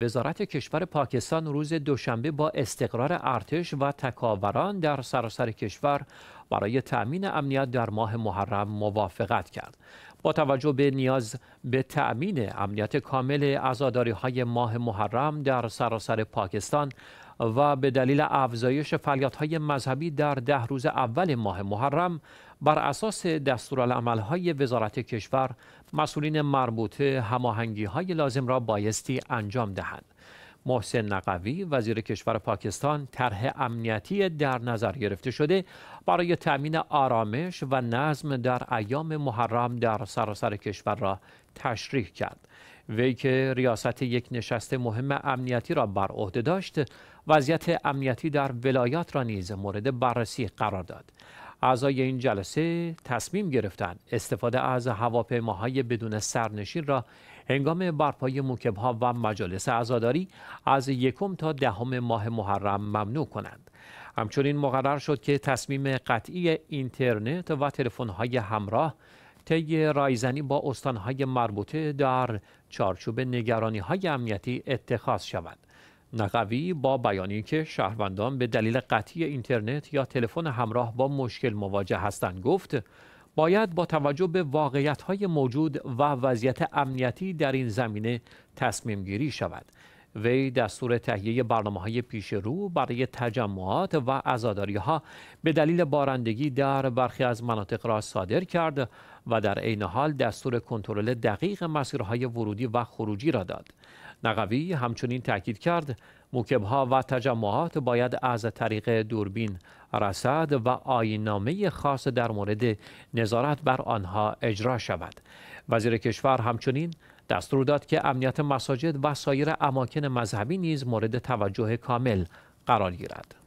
وزارت کشور پاکستان روز دوشنبه با استقرار ارتش و تکاوران در سراسر کشور برای تأمین امنیت در ماه محرم موافقت کرد. با توجه به نیاز به تأمین امنیت کامل ازاداری های ماه محرم در سراسر پاکستان و به دلیل افزایش فعالیت‌های مذهبی در ده روز اول ماه محرم بر اساس دستورالعمل‌های وزارت کشور مسئولین مربوطه هماهنگی‌های لازم را بایستی انجام دهند. محسن نقوی وزیر کشور پاکستان طرح امنیتی در نظر گرفته شده برای تأمین آرامش و نظم در ایام محرم در سراسر کشور را تشریح کرد وی که ریاست یک نشست مهم امنیتی را بر عهده داشت وضعیت امنیتی در ولایات را نیز مورد بررسی قرار داد اعضای این جلسه تصمیم گرفتند استفاده از هواپیماهای بدون سرنشین را هنگام برپای موکبها و مجالس عزاداری از یکم تا دهم ماه محرم ممنوع کنند همچنین مقرر شد که تصمیم قطعی اینترنت و تلفن‌های همراه طی رایزنی با استانهای مربوطه در چارچوب نگرانی های امنیتی اتخاذ شود. نقوی با بیانیه که شهروندان به دلیل قطعی اینترنت یا تلفن همراه با مشکل مواجه هستند گفت باید با توجه به های موجود و وضعیت امنیتی در این زمینه تصمیم گیری شود. وی دستور تهیه برنامه های پیش رو برای تجمعات و ازاداری ها به دلیل بارندگی در برخی از مناطق را صادر کرد و در عین حال دستور کنترل دقیق مسیرهای ورودی و خروجی را داد. نقوی همچنین تاکید کرد موکبها و تجمعات باید از طریق دوربین رسد و آینامه خاص در مورد نظارت بر آنها اجرا شود وزیر کشور همچنین دستور داد که امنیت مساجد و سایر اماکن مذهبی نیز مورد توجه کامل قرار گیرد